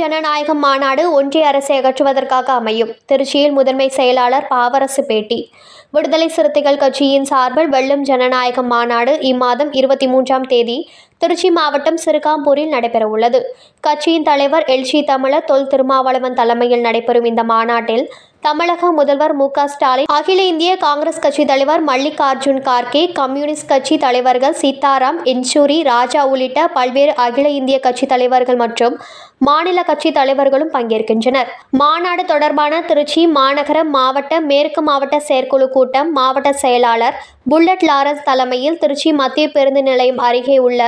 ஜனநாயக மாநாடு ஒன்றிய அரசை அகற்றுவதற்காக அமையும் திருச்சியில் முதன்மை செயலாளர் பாவரசு பேட்டி விடுதலை சிறுத்தைகள் கட்சியின் சார்பில் வெள்ளம் ஜனநாயக மாநாடு இம்மாதம் இருபத்தி மூன்றாம் தேதி திருச்சி மாவட்டம் சிறுகாம்பூரில் நடைபெறவுள்ளது கட்சியின் தலைவர் எல்ஜி தமிழர் தொல் திருமாவளவன் தலைமையில் நடைபெறும் இந்த மாநாட்டில் தமிழக முதல்வர் மு ஸ்டாலின் அகில இந்திய காங்கிரஸ் கட்சி தலைவர் மல்லிகார்ஜுன் கார்கே கம்யூனிஸ்ட் கட்சி தலைவர்கள் சீதாராம் என்சூரி ராஜா உள்ளிட்ட பல்வேறு அகில இந்திய கட்சி தலைவர்கள் மற்றும் மாநில கட்சி தலைவர்களும் பங்கேற்கின்றனர் மாநாடு தொடர்பான திருச்சி மாநகர மாவட்ட மேற்கு மாவட்ட செயற்குழு கூட்டம் மாவட்ட செயலாளர் புல்லட் லாரன்ஸ் தலைமையில் திருச்சி மத்திய பேருந்து நிலையம் அருகே உள்ள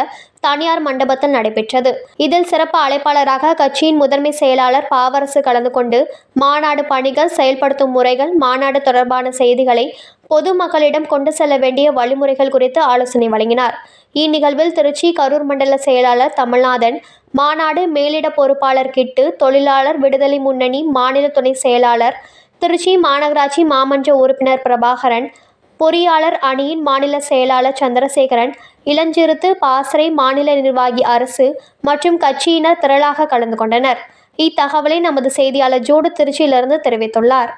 தனியார் மண்டபத்தில் நடைபெற்றது இதில் சிறப்பு அழைப்பாளராக கட்சியின் முதன்மை செயலாளர் பாவரசு கலந்து கொண்டு மாநாடு பணிகள் செயல்படுத்தும் முறைகள் மாநாடு தொடர்பான செய்திகளை பொதுமக்களிடம் கொண்டு செல்ல வேண்டிய வழிமுறைகள் குறித்து ஆலோசனை வழங்கினார் இந்நிகழ்வில் திருச்சி கரூர் மண்டல செயலாளர் தமிழ்நாதன் மாநாடு மேலிட பொறுப்பாளர் கிட்டு தொழிலாளர் விடுதலை முன்னணி மாநில துணை செயலாளர் திருச்சி மாநகராட்சி மாமன்ற உறுப்பினர் பிரபாகரன் பொறியாளர் அணியின் மாநில செயலாளர் சந்திரசேகரன் இளஞ்சிறுத்து பாசறை மாநில நிர்வாகி அரசு மற்றும் கட்சியினர் திரளாக கலந்து கொண்டனர் இத்தகவலை நமது செய்தியாளர் ஜோடு திருச்சியிலிருந்து தெரிவித்துள்ளார்